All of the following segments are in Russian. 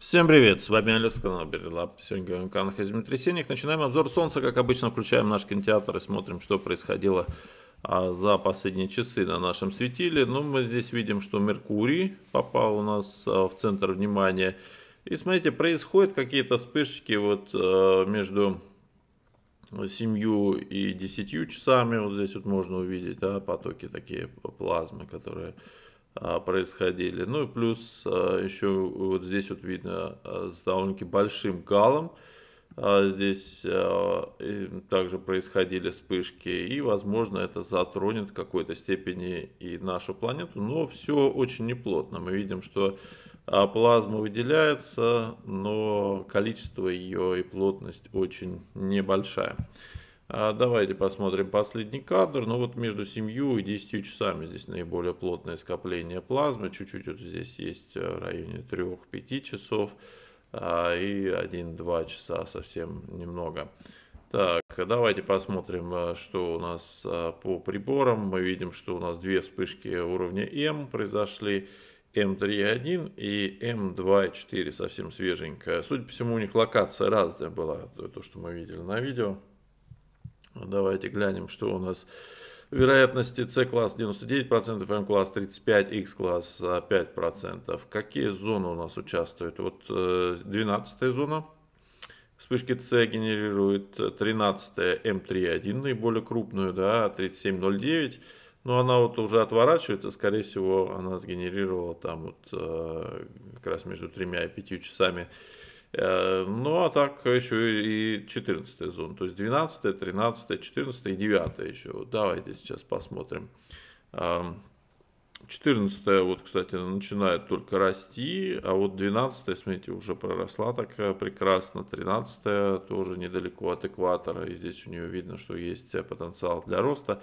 Всем привет, с вами Алекс, канал Берилаб. Сегодня говорим о каналах о землетрясениях. Начинаем обзор Солнца, как обычно, включаем наш кинотеатр и смотрим, что происходило а, за последние часы на нашем светиле. Ну, мы здесь видим, что Меркурий попал у нас а, в центр внимания. И смотрите, происходят какие-то вспышки вот а, между 7 и 10 часами. Вот здесь вот можно увидеть, да, потоки такие плазмы, которые а, происходили. Ну и плюс а, еще вот здесь вот видно а, с довольно-таки большим галом. Здесь также происходили вспышки, и, возможно, это затронет в какой-то степени и нашу планету, но все очень неплотно. Мы видим, что плазма выделяется, но количество ее и плотность очень небольшая. А, давайте посмотрим последний кадр. Ну вот между 7 и 10 часами здесь наиболее плотное скопление плазмы. Чуть-чуть вот здесь есть э, в районе 3-5 часов а, и 1-2 часа совсем немного. Так, давайте посмотрим, э, что у нас э, по приборам. Мы видим, что у нас две вспышки уровня М произошли. М3.1 и М2.4, совсем свеженькая. Судя по всему, у них локация разная была, то, что мы видели на видео. Ну, давайте глянем, что у нас. Вероятности c класс 99%, m класс 35%, X-класс 5%. Какие зоны у нас участвуют? Вот 12 э, зона. Вспышки C генерирует 13 э, М3.1, наиболее крупную, да, 37.09. Но она вот уже отворачивается, скорее всего, она сгенерировала там вот э, как раз между тремя и пятью часами Э, ну, а так еще и 14 зона, то есть 12, 13, 14 и 9 еще. Вот давайте сейчас посмотрим. 14 вот, кстати, начинает только расти, а вот 12 смотрите, уже проросла так прекрасно, 13 тоже недалеко от экватора, и здесь у нее видно, что есть э, потенциал для роста.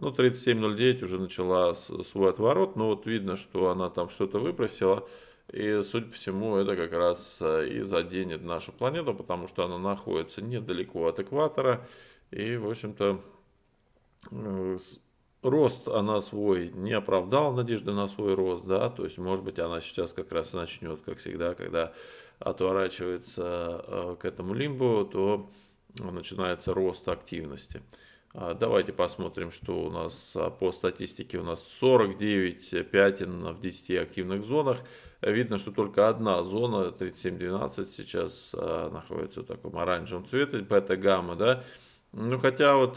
Ну, 37.09 уже начала свой отворот, но вот видно, что она там что-то выбросила, и, судя по всему, это как раз э, и заденет нашу планету, потому что она находится недалеко от экватора. И, в общем-то, э, рост она свой не оправдал надежды на свой рост, да, то есть, может быть, она сейчас как раз начнет, как всегда, когда отворачивается э, к этому лимбу, то начинается рост активности. А, давайте посмотрим, что у нас по статистике. У нас 49 пятен в 10 активных зонах. Видно, что только одна зона 3712 сейчас а, находится в таком оранжевом цвете, бета-гамма, да. Ну, хотя вот 3713,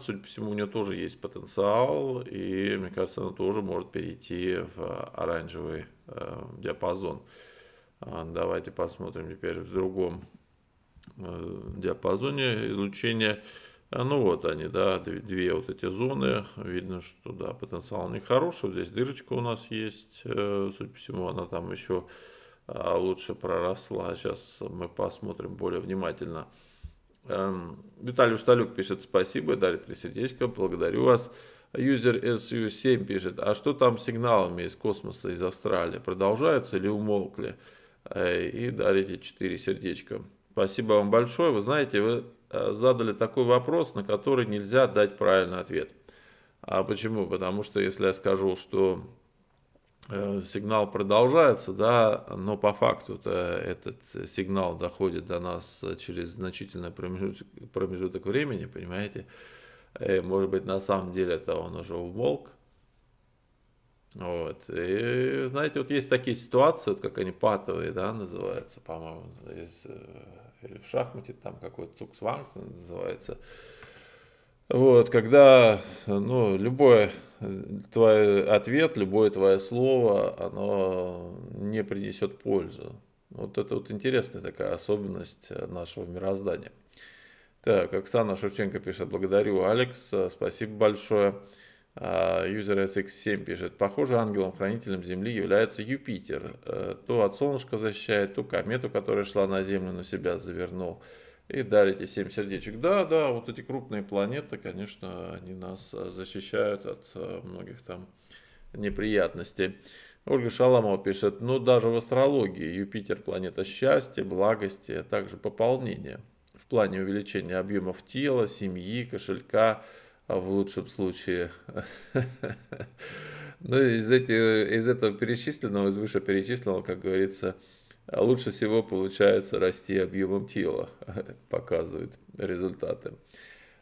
э, судя по всему, у нее тоже есть потенциал, и, мне кажется, она тоже может перейти в а, оранжевый э, диапазон. А, давайте посмотрим теперь в другом э, диапазоне излучения. А, ну вот они, да, две вот эти зоны. Видно, что да, потенциал у хороший. Вот здесь дырочка у нас есть. Э, судя по всему, она там еще а, лучше проросла. Сейчас мы посмотрим более внимательно. Эм, Виталий Шталюк пишет спасибо, дарит три сердечка благодарю вас. Юзер SU7 пишет, а что там с сигналами из космоса, из Австралии? Продолжаются или умолкли? Э, и дарите четыре сердечка. Спасибо вам большое. Вы знаете, вы Э, задали такой вопрос, на который нельзя дать правильный ответ. А почему? Потому что если я скажу, что э, сигнал продолжается, да, но по факту этот сигнал доходит до нас через значительный промежуток, промежуток времени, понимаете? И, э, может быть, на самом деле это он уже умолк. Вот. И, знаете, вот есть такие ситуации, вот как они патовые, да, называются, по-моему, из или в шахмате там какой-то цуксванг называется. Вот, когда ну, любое э, твой ответ, любое твое слово, оно не принесет пользу. Вот это вот интересная такая особенность э, нашего мироздания. Так, Оксана Шевченко пишет, благодарю, Алекс, э, спасибо большое. User а, SX7 пишет, похоже, ангелом-хранителем Земли является Юпитер. Э, то от солнышка защищает, то комету, которая шла на Землю, на себя завернул. И дарите семь сердечек. Да, да, вот эти крупные планеты, конечно, они нас э, защищают от э, многих там неприятностей. Ольга Шаламова пишет, ну даже в астрологии Юпитер планета счастья, благости, а также пополнения. В плане увеличения объемов тела, семьи, кошелька а в лучшем случае. Ну, из, эти, из этого перечисленного, из вышеперечисленного, как говорится, лучше всего получается расти объемом тела, показывают результаты.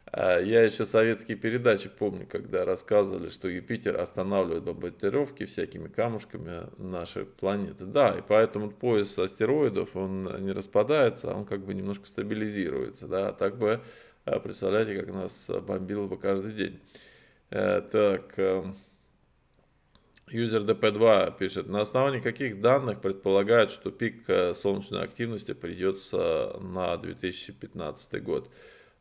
А я еще советские передачи помню, когда рассказывали, что Юпитер останавливает бомбардировки всякими камушками нашей планеты. Да, и поэтому пояс астероидов, он не распадается, а он как бы немножко стабилизируется. Да? Так бы а представляете, как нас бомбило бы каждый день. Э, так, эм, Юзер ДП2 пишет, на основании каких данных предполагают, что пик э, солнечной активности придется на 2015 год?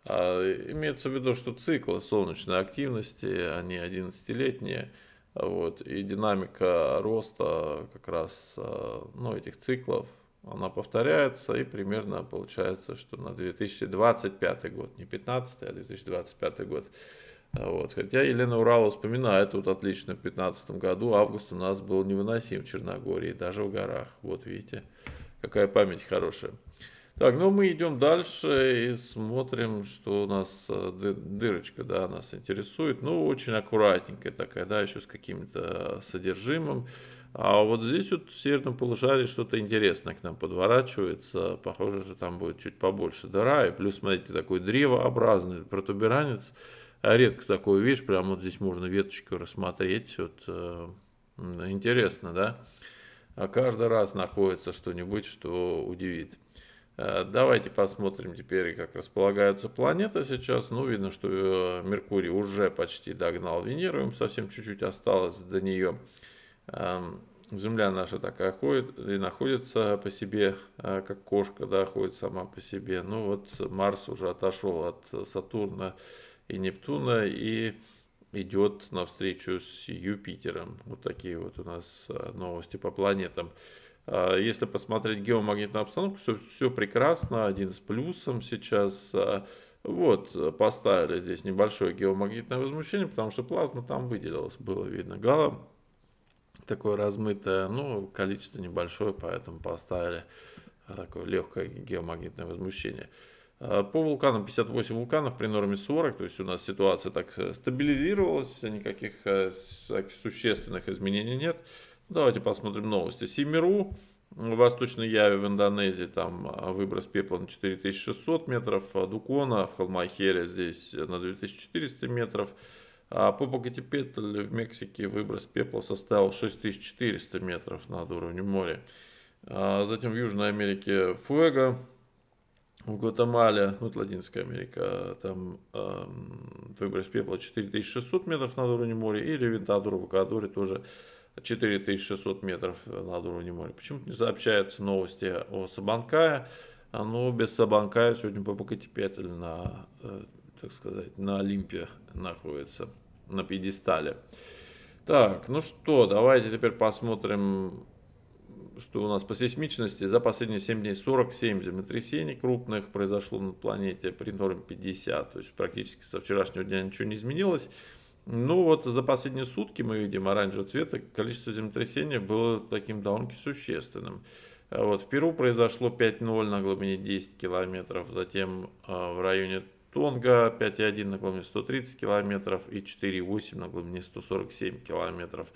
А, имеется в виду, что циклы солнечной активности, они 11-летние, вот, и динамика роста как раз э, ну, этих циклов она повторяется, и примерно получается, что на 2025 год, не 15, а 2025 год. А вот. Хотя Елена Урала вспоминает, вот отлично, в 2015 году август у нас был невыносим в Черногории, даже в горах. Вот видите, какая память хорошая. Так, ну мы идем дальше и смотрим, что у нас э, дырочка, да, нас интересует. Ну, очень аккуратненькая такая, да, еще с каким-то содержимым. А вот здесь вот в северном полушарии что-то интересное к нам подворачивается. Похоже, что там будет чуть побольше дыра. И плюс, смотрите, такой древообразный протуберанец. А редко такое видишь. Прямо вот здесь можно веточку рассмотреть. Вот э, интересно, да? А каждый раз находится что-нибудь, что удивит. Э, давайте посмотрим теперь, как располагаются планеты сейчас. Ну, видно, что э, Меркурий уже почти догнал Венеру, им совсем чуть-чуть осталось до нее. Эм, земля наша такая ходит и находится по себе, э, как кошка, да, ходит сама по себе. Ну вот Марс уже отошел от Сатурна и Нептуна и идет навстречу с Юпитером. Вот такие вот у нас э, новости по планетам. Э, если посмотреть геомагнитную обстановку, все, все прекрасно, один с плюсом сейчас. Вот, поставили здесь небольшое геомагнитное возмущение, потому что плазма там выделилась, было видно. Голова такое размытое, ну, количество небольшое, поэтому поставили э, такое легкое геомагнитное возмущение. Э, по вулканам 58 вулканов при норме 40, то есть у нас ситуация так э, стабилизировалась, никаких существенных изменений нет. Давайте посмотрим новости. Семеру, Восточной Яве в Индонезии, там выброс пепла на 4600 метров, Дукона в Холмахере здесь на 2400 метров, а Попокатепетль в Мексике выброс пепла составил 6400 метров над уровнем моря. А затем в Южной Америке Фуэго, в Гватемале, ну это Латинская Америка, там эм, выброс пепла 4600 метров над уровнем моря и Ревентадор в Эквадоре тоже 4600 метров над уровнем моря. Почему-то не сообщаются новости о Сабанкае, но без Сабанкая сегодня Попокатепетль на э, как сказать, на Олимпе находится, на пьедестале. Так, ну что, давайте теперь посмотрим, что у нас по сейсмичности. За последние 7 дней 47 землетрясений крупных произошло на планете, при норме 50, то есть практически со вчерашнего дня ничего не изменилось. Ну вот за последние сутки мы видим оранжевого цвета, количество землетрясений было таким довольно существенным. А вот, в Перу произошло 5.0 на глубине 10 километров, затем э, в районе Тонга 5,1 на глубине 130 километров и 4,8 на глубине 147 километров.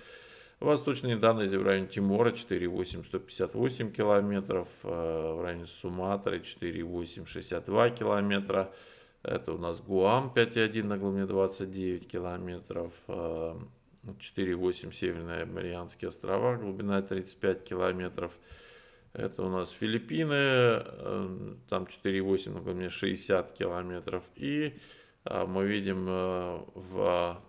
Восточные данные э, в районе Тимора 4,8 158 километров, в районе Суматры 4,8 62 километра. Это у нас Гуам 5,1 на глубине 29 километров. 4,8 э, Северные Марианские острова, глубина 35 километров. Это у нас Филиппины, э, там 4,8, напомню, 60 километров. И а, мы видим э, в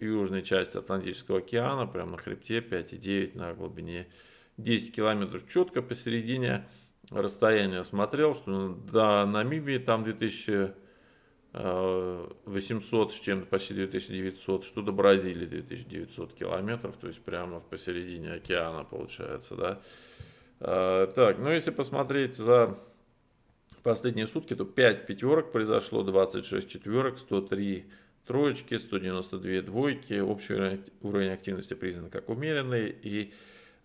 южной части Атлантического океана, прямо на хребте 5,9 на глубине 10 километров. Четко посередине расстояние смотрел, что до Намибии там 2800 э, с чем-то, почти 2900, что до Бразилии 2900 километров, то есть прямо посередине океана получается, да. Э, так, ну если посмотреть за последние сутки, то 5 пятерок произошло, 26 четверок, 103 троечки, 192 двойки. Общий уровень активности признан как умеренный и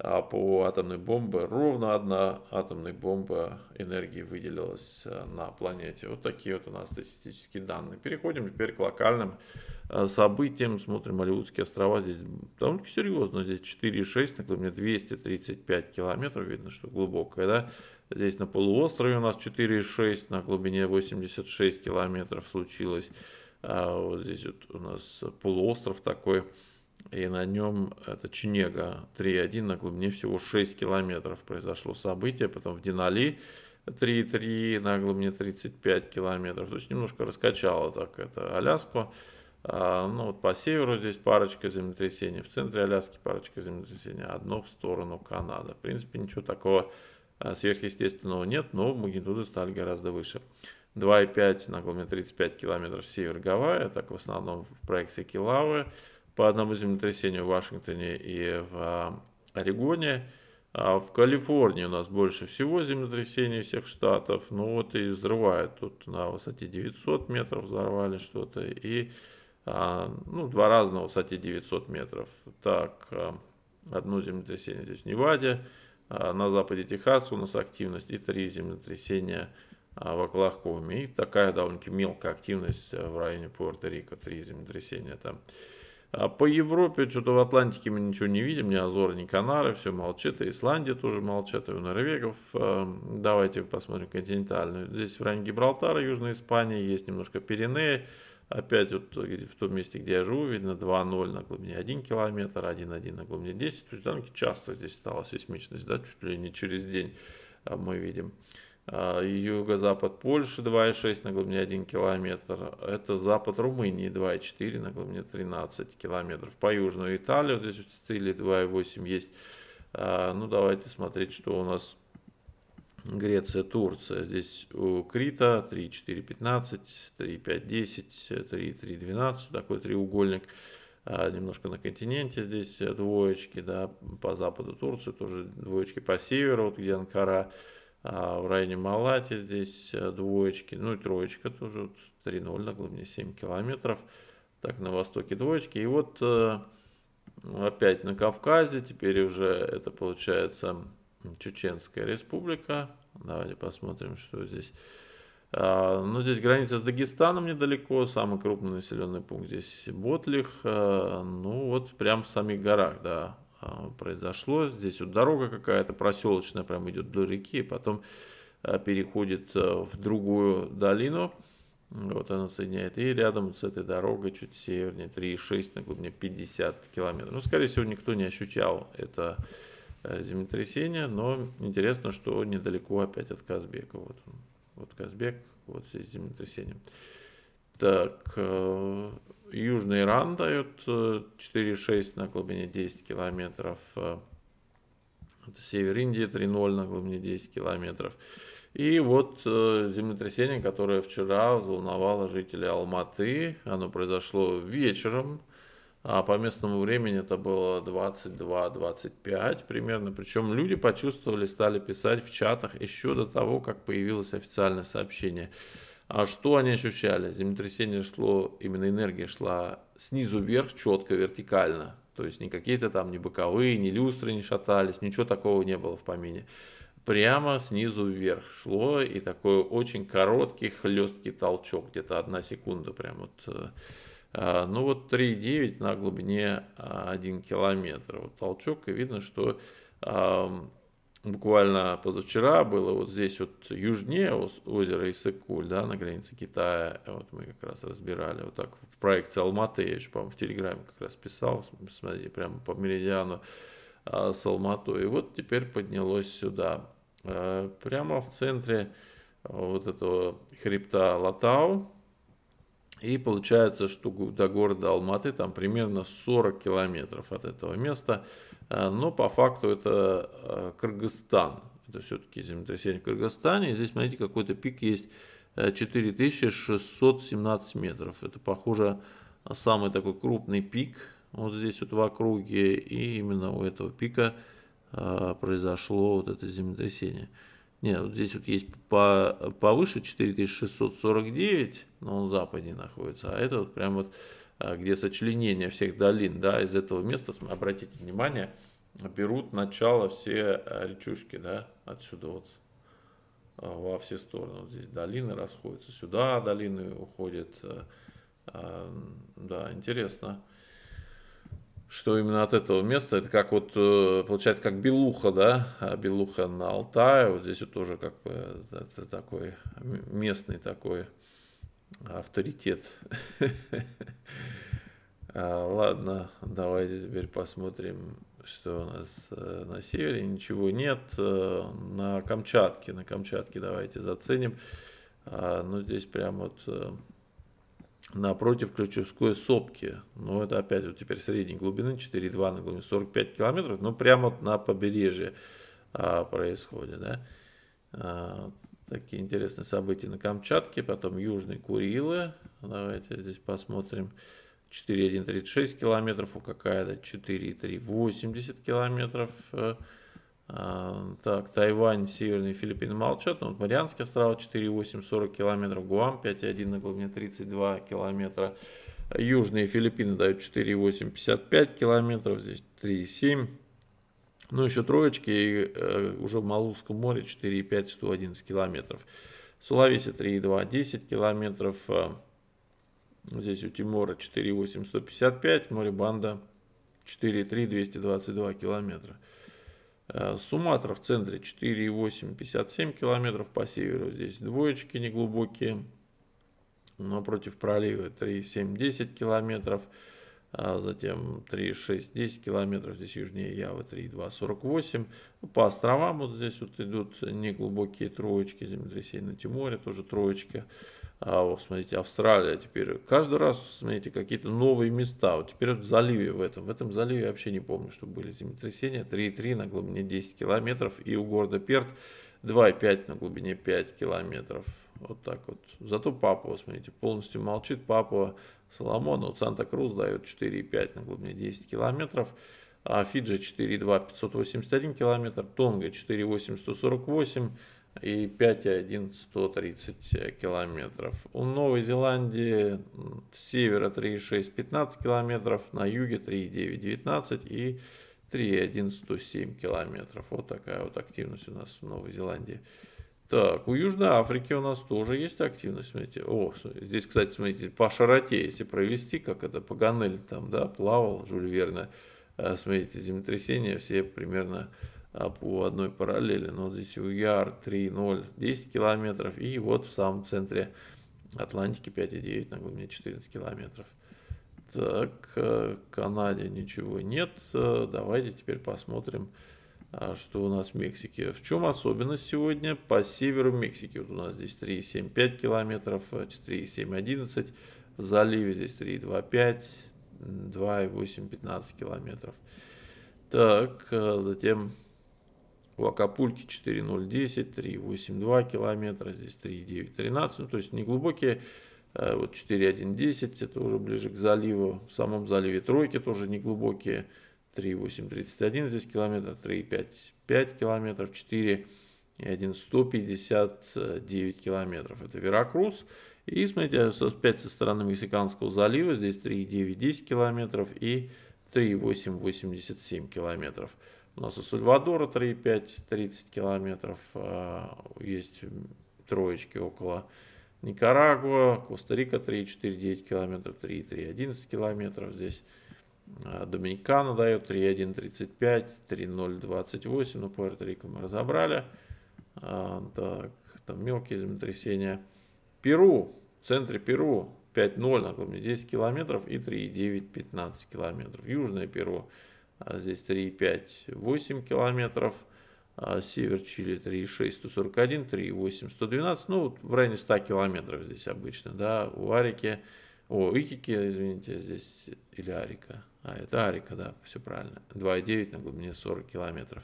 а по атомной бомбе ровно одна атомная бомба энергии выделилась э, на планете. Вот такие вот у нас статистические данные. Переходим теперь к локальным э, событиям. Смотрим Алиутские острова. Здесь довольно-таки серьезно. Здесь 4,6 на глубине 235 километров. Видно, что глубокое, Да? Здесь на полуострове у нас 4,6 на глубине 86 километров случилось. А вот здесь вот у нас полуостров такой и на нем это Чинега 3.1 на глубине всего 6 километров произошло событие, потом в Динали 3.3 на глубине 35 километров, то есть немножко раскачало так это Аляску, а, ну вот по северу здесь парочка землетрясений, в центре Аляски парочка землетрясений, одно в сторону Канады, в принципе ничего такого а, сверхъестественного нет, но магнитуды стали гораздо выше. 2,5 на глубине 35 километров север Гавайи, так в основном в проекции Килавы, по одному землетрясению в Вашингтоне и в а, Орегоне. А в Калифорнии у нас больше всего землетрясений всех штатов. Ну вот и взрывают. Тут на высоте 900 метров взорвали что-то. И а, ну, два раза на высоте 900 метров. Так, а, одно землетрясение здесь в Неваде. на западе Техаса у нас активность. И три землетрясения в Оклахоме. И такая довольно-таки мелкая активность в районе Пуэрто-Рико. Три землетрясения там. А По Европе что-то в Атлантике мы ничего не видим, ни Азоры, ни Канары, все молчит, и Исландия тоже молчат, и у норвегов. Эм, давайте посмотрим континентальную. Здесь в районе Гибралтара, Южной Испании, есть немножко Пиренеи. Опять вот в том месте, где я живу, видно 2.0 на глубине 1 километр, 1.1 на глубине 10. То есть там часто здесь стала сейсмичность, да, чуть ли не через день а мы видим. А, юго-запад Польши 2,6 на глубине 1 километр. Это запад Румынии 2,4 на глубине 13 километров. По южную Италию, вот здесь в Сицилии 2,8 есть. А, ну, давайте смотреть, что у нас Греция, Турция. Здесь у Крита 3, 4, 15, 3, 5, 10, 3, 3, 12. Такой треугольник. А, немножко на континенте здесь двоечки, да, по западу Турции тоже двоечки по северу, вот где Анкара. А в районе Малати здесь э, двоечки, ну и троечка тоже, вот 3.0 на глубине 7 километров. Так, на востоке двоечки. И вот э, опять на Кавказе, теперь уже это получается Чеченская республика. Давайте посмотрим, что здесь. А, ну, здесь граница с Дагестаном недалеко, самый крупный населенный пункт здесь Ботлих. Э, ну, вот прям в самих горах, да, а, произошло. Здесь вот дорога какая-то проселочная прям идет до реки, потом а, переходит э, в другую долину. Вот она соединяет. И рядом с этой дорогой, чуть севернее, 3,6 на глубине 50 километров. Ну, скорее всего, никто не ощущал это э, землетрясение, но интересно, что недалеко опять от Казбека. Вот, вот Казбек, вот здесь землетрясение. Так, э, Южный Иран дает 4,6 э, на глубине 10 километров. Э, север Индии 3,0 на глубине 10 километров. И вот землетрясение, которое вчера взволновало жителей Алматы. Оно произошло вечером. А по местному времени это было 22-25 примерно. Причем люди почувствовали, стали писать в чатах еще до того, как появилось официальное сообщение. А что они ощущали? Землетрясение шло, именно энергия шла снизу вверх, четко, вертикально. То есть не какие-то там, не боковые, не люстры не шатались, ничего такого не было в помине. Прямо снизу вверх шло, и такой очень короткий, хлесткий толчок, где-то одна секунда прям вот. Э, э, ну вот 3,9 на глубине 1 э, километр. Вот толчок, и видно, что буквально позавчера было вот здесь вот южнее озера Исыкуль, да, на границе Китая, вот мы как раз разбирали вот так в проекте Алматы, я еще, по-моему, в Телеграме как раз писал, смотрите, прямо по меридиану а, с Алматой, и вот теперь поднялось сюда, а, прямо в центре вот этого хребта Латау, и получается, что до города Алматы там примерно 40 километров от этого места, Э, но по факту это э, Кыргызстан. Это все-таки землетрясение в Кыргызстане. И здесь, смотрите, какой-то пик есть 4617 э, метров. Это, похоже, самый такой крупный пик вот здесь вот в округе. И именно у этого пика произошло вот это землетрясение. Нет, вот здесь вот есть по, повыше 4649, но он западнее находится, а это вот прям вот Э, где сочленение всех долин, да, из этого места, обратите внимание, берут начало все э, речушки, да, отсюда вот э, во все стороны. Вот здесь долины расходятся, сюда долины уходят. Да, интересно, что именно от этого места, это как вот, получается, как Белуха, да, а Белуха на Алтае, вот здесь вот тоже как бы это такой местный такой авторитет. А, ладно, давайте теперь посмотрим, что у нас э, на севере. Ничего нет. Э, на Камчатке, на Камчатке давайте заценим. А, ну, здесь прям вот э, напротив Ключевской сопки. Ну, это опять вот теперь средней глубины, 4,2 на глубине 45 километров. Ну, прямо вот на побережье а, происходит, да. Такие интересные события на Камчатке, потом Южные Курилы. Давайте здесь посмотрим. 4,136 километров, у какая-то 4,380 километров. Э, а, так, Тайвань, Северные Филиппины молчат. Ну, вот Марианские острова 4,8, 40 километров. Гуам 5,1 на глубине 32 километра. Южные Филиппины дают 4,8, 55 километров. Здесь 3,7 ну, еще троечки, и, э, уже в Малузском море 4,5, 111 километров. Сулавесе 3,2, 10 километров. Э, здесь у Тимора 4,8, 155, море Банда 4,3, 222 километра. Э, Суматра в центре 4,8, 57 километров по северу. Здесь двоечки неглубокие. против пролива 3,7, 10 километров а затем 3,6, 10 километров, здесь южнее Явы 3,2, 48. Ну, по островам вот здесь вот идут неглубокие троечки, землетрясение на Тиморе, тоже троечки. А вот, смотрите, Австралия теперь. Каждый раз, смотрите, какие-то новые места. Вот теперь в заливе в этом. В этом заливе я вообще не помню, что были землетрясения. 3,3 на глубине 10 километров. И у города Перт 2,5 на глубине 5 километров. Вот так вот. Зато Папуа, смотрите, полностью молчит. Папуа Соломону, Санта-Крус дает 4,5 на глубине 10 километров. А Фиджи 4,2 581 километр, Тонга 4,8 148 и 5,1 130 километров. У Новой Зеландии с севера 3,6 15 километров, на юге 3,9 19 и 3,1 107 километров. Вот такая вот активность у нас в Новой Зеландии. Так, у Южной Африки у нас тоже есть активность, смотрите. О, здесь, кстати, смотрите, по широте, если провести, как это, Паганель там, да, плавал, Жюль Верна, э, смотрите, землетрясения все примерно а, по одной параллели. Но вот здесь у УЯР 3.0, 10 километров, и вот в самом центре Атлантики 5,9 на глубине 14 километров. Так, э, Канаде ничего нет. Э, давайте теперь посмотрим а, что у нас в Мексике? В чем особенность сегодня? По северу Мексики. Вот у нас здесь 3,75 километров, 4,7,11. Э, в заливе здесь 3,25, 2,8,15 километров. Так, э, затем у Акапульки 4,010, 3,82 километра, здесь 3,913, ну, то есть неглубокие. Э, вот 4,1,10, это уже ближе к заливу. В самом заливе тройки тоже неглубокие. глубокие. 3,831 здесь километр, 3,5 5 километров, 4 и 1 159 километров. Это Веракрус. И смотрите, опять со стороны Мексиканского залива здесь 3,9 10 километров и 3,8 87 километров. У нас у Сальвадора 3,5 30 километров. А, есть троечки около Никарагуа, Коста-Рика 3,4 9 километров, 3,3 11 километров здесь. А, Доминикана дает 3.1.35, 3.0.28. Ну, Пуэрто-Рико мы разобрали. А, так, там мелкие землетрясения. Перу, в центре Перу 5.0, напомню, 10 километров и 3.9, 15 километров. Южное Перу, а, здесь 3.5, 8 километров. Север Чили 3,6, 141, 3,8, 112. Ну, вот в районе 100 километров здесь обычно, да, у Арики. О, Икики, извините, здесь или Арика. А, это Арика, да, все правильно. 2,9 на глубине 40 километров.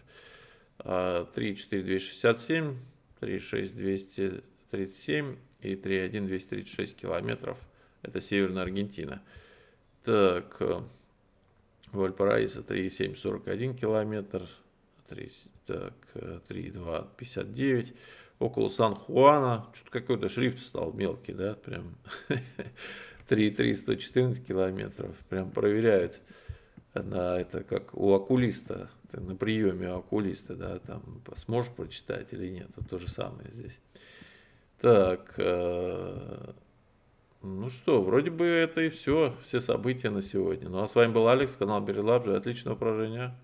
3,4,267, а, 3,6,237 и 3,1,236 километров. Это Северная Аргентина. Так, Вальпараиса 3,741 километр. 3, так, 3,259. Около Сан-Хуана. Что-то какой-то шрифт стал мелкий, да, прям. 3,314 километров. Прям проверяют на это, как у окулиста, ты на приеме у окулиста, да, там сможешь прочитать или нет, это то же самое здесь. Так, э, ну что, вроде бы это и все, все события на сегодня. Ну а с вами был Алекс, канал Берилабжи, отличного упражнения.